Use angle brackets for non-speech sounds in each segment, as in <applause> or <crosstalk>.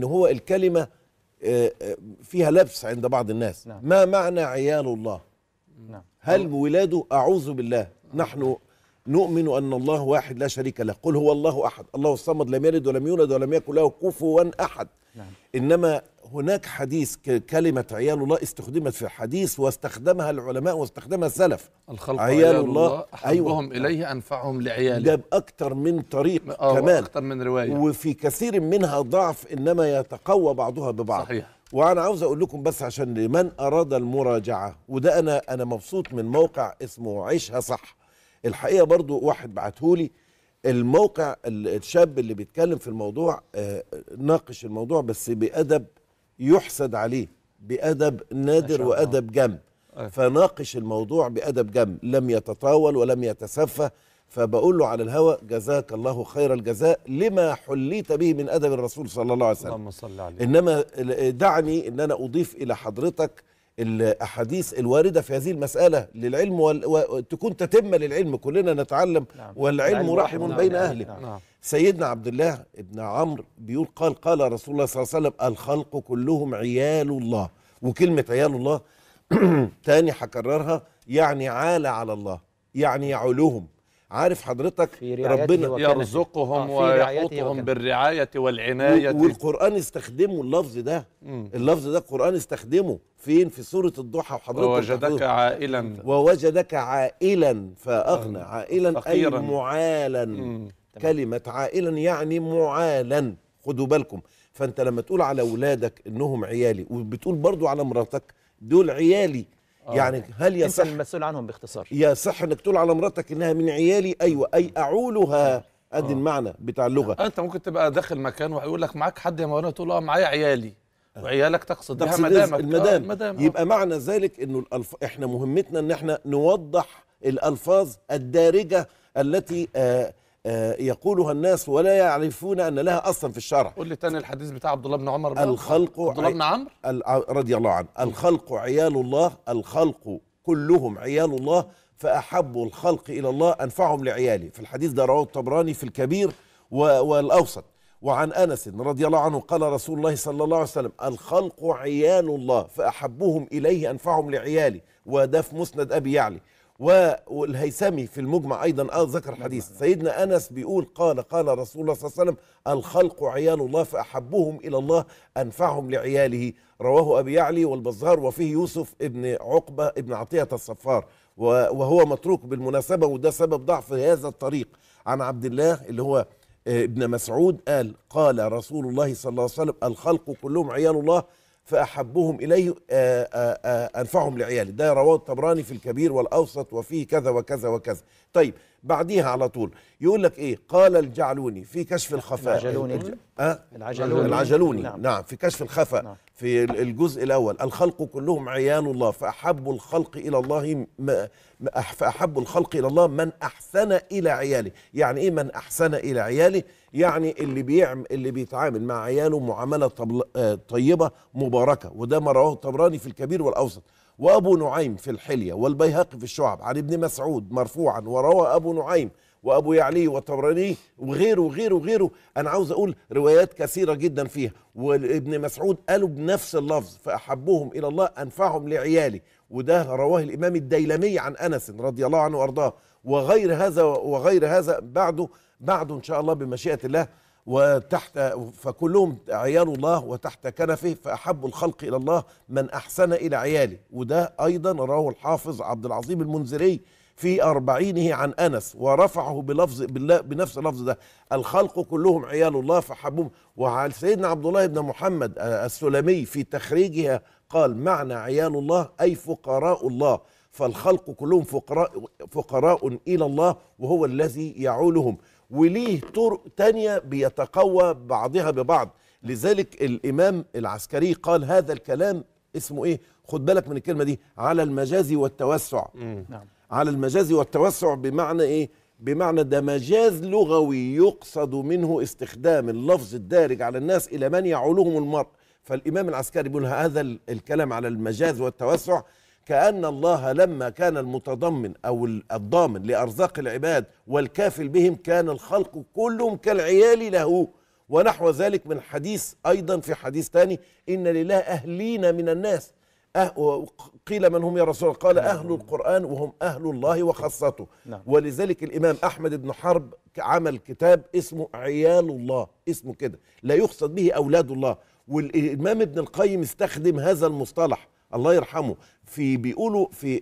ان هو الكلمه آه، آه، فيها لبس عند بعض الناس نعم. ما معنى عيال الله نعم. هل ولاده اعوذ بالله نحن نؤمن ان الله واحد لا شريك له قل هو الله احد الله الصمد لم يلد ولم يولد ولم يكن له كفوا احد نعم. انما هناك حديث كلمة عيال الله استخدمت في حديث واستخدمها العلماء واستخدمها السلف الخلق عيال, عيال الله, أيوة. أحبهم أيوة إليه أنفعهم لعياله ده أكتر من طريق كمان آه، أكتر من رواية وفي كثير منها ضعف إنما يتقوى بعضها ببعض صحيح وانا عاوز اقول لكم بس عشان لمن اراد المراجعه وده انا انا مبسوط من موقع اسمه عيشها صح الحقيقه برضو واحد بعتهولي الموقع الشاب اللي بيتكلم في الموضوع آه، ناقش الموضوع بس بادب يحسد عليه بأدب نادر وأدب جم فناقش الموضوع بأدب جم لم يتطاول ولم يتسفه فبقول له على الهواء جزاك الله خير الجزاء لما حليت به من أدب الرسول صلى الله عليه وسلم اللهم صل عليه إنما دعني أن أنا أضيف إلى حضرتك الاحاديث الوارده في هذه المساله للعلم وتكون تتمه للعلم كلنا نتعلم نعم. والعلم رحم نعم. بين اهله نعم. نعم. سيدنا عبد الله بن عمرو بيقول قال قال رسول الله صلى الله عليه وسلم الخلق كلهم عيال الله وكلمه عيال الله <clears throat> تاني هكررها يعني عال على الله يعني يعلهم عارف حضرتك في ربنا يرزقهم آه، ويحوطهم بالرعاية والعناية والقرآن استخدمه اللفظ ده مم. اللفظ ده القرآن استخدمه فين في سورة الضحى وحضرتك ووجدك عائلا ووجدك عائلا فأغنى آه. عائلا أي معالا مم. كلمة عائلا يعني معالا خدوا بالكم فأنت لما تقول على أولادك إنهم عيالي وبتقول برضو على مراتك دول عيالي آه. يعني هل يصح انت المسؤول عنهم باختصار يصح انك تقول على مراتك انها من عيالي ايوه اي اعولها آه. ادي المعنى بتاع اللغه انت ممكن تبقى داخل مكان ويقول لك معاك حد يا مولانا تقول اه معايا عيالي آه. وعيالك تقصد بها مدامك المدام مدام يبقى معنى ذلك انه الألف... احنا مهمتنا ان احنا نوضح الالفاظ الدارجه التي آه آه، يقولها الناس ولا يعرفون ان لها اصلا في الشرع قول لي تاني الحديث بتاع عبد الله بن عمر الخلق عبد الله بن عمرو آه، رضي الله عنه الخلق عيال الله الخلق كلهم عيال الله فاحب الخلق الى الله انفعهم لعيالي في الحديث ده رواه الطبراني في الكبير والاوسط وعن انس رضي الله عنه قال رسول الله صلى الله عليه وسلم الخلق عيال الله فاحبهم اليه انفعهم لعيالي وده في مسند ابي يعلي والهيثمي في المجمع ايضا اه ذكر نعم، حديث نعم، نعم. سيدنا انس بيقول قال قال رسول الله صلى الله عليه وسلم الخلق عيال الله فاحبهم الى الله انفعهم لعياله رواه ابي يعلي والبزار وفيه يوسف ابن عقبه ابن عطيه الصفار وهو متروك بالمناسبه وده سبب ضعف هذا الطريق عن عبد الله اللي هو آه، ابن مسعود قال قال رسول الله صلى الله عليه وسلم الخلق كلهم عيال الله فأحبهم إليه آه، آه، آه، أنفعهم لعيالي ده رواه الطبراني في الكبير والأوسط وفيه كذا وكذا وكذا طيب بعديها على طول يقول لك إيه قال الجعلوني في كشف الخفاء العجلوني الج... أه؟ العجلوني. العجلوني. نعم. نعم في كشف الخفاء نعم. في الجزء الأول الخلق كلهم عيان الله فأحب الخلق إلى الله فأحب الخلق إلى الله من أحسن إلى عياله يعني إيه من أحسن إلى عياله يعني اللي بيعمل اللي بيتعامل مع عياله معاملة آه، طيبة مباركة وده ما رواه الطبراني في الكبير والأوسط وأبو نعيم في الحلية والبيهقي في الشعب عن ابن مسعود مرفوعا وروى أبو نعيم وابو يعلي والطبراني وغيره وغيره وغيره انا عاوز اقول روايات كثيره جدا فيها وابن مسعود قالوا بنفس اللفظ فاحبهم الى الله انفعهم لعيالي وده رواه الامام الديلمي عن انس رضي الله عنه وارضاه وغير هذا وغير هذا بعده بعده ان شاء الله بمشيئه الله وتحت فكلهم عيال الله وتحت كنفه فأحب الخلق إلى الله من أحسن إلى عياله وده أيضا رواه الحافظ عبد العظيم المنذري في أربعينه عن أنس ورفعه بلفظ بنفس اللفظ ده الخلق كلهم عيال الله فحبهم وعلى سيدنا عبد الله بن محمد آه، السلمي في تخريجها قال معنى عيال الله أي فقراء الله فالخلق كلهم فقراء, فقراء إلى الله وهو الذي يعولهم وليه طرق تانية بيتقوى بعضها ببعض لذلك الإمام العسكري قال هذا الكلام اسمه إيه خد بالك من الكلمة دي على المجاز والتوسع نعم على المجاز والتوسع بمعنى ايه بمعنى ده مجاز لغوي يقصد منه استخدام اللفظ الدارج على الناس الى من يعولهم المرء فالامام العسكري بيقول هذا الكلام على المجاز والتوسع كأن الله لما كان المتضمن أو الضامن لأرزاق العباد والكافل بهم كان الخلق كلهم كالعيال له ونحو ذلك من حديث أيضا في حديث ثاني إن لله أهلين من الناس أه قيل من هم يا رسول الله قال نعم. أهل القرآن وهم أهل الله وخاصته نعم. ولذلك الإمام أحمد بن حرب عمل كتاب اسمه عيال الله اسمه كده لا يقصد به أولاد الله والإمام ابن القيم استخدم هذا المصطلح الله يرحمه في بيقولوا في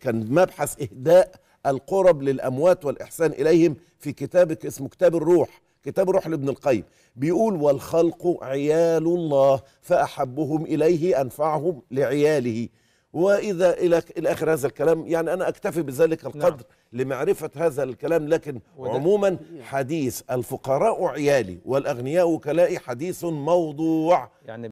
كان مبحث إهداء القرب للأموات والإحسان إليهم في كتابك اسمه كتاب الروح كتاب الروح لابن القيم بيقول والخلق عيال الله فأحبهم إليه أنفعهم لعياله وإذا إلى آخر هذا الكلام يعني أنا أكتفي بذلك نعم. القدر نعم. لمعرفة هذا الكلام لكن عموما حديث الفقراء عيالي والأغنياء كلائي حديث موضوع يعني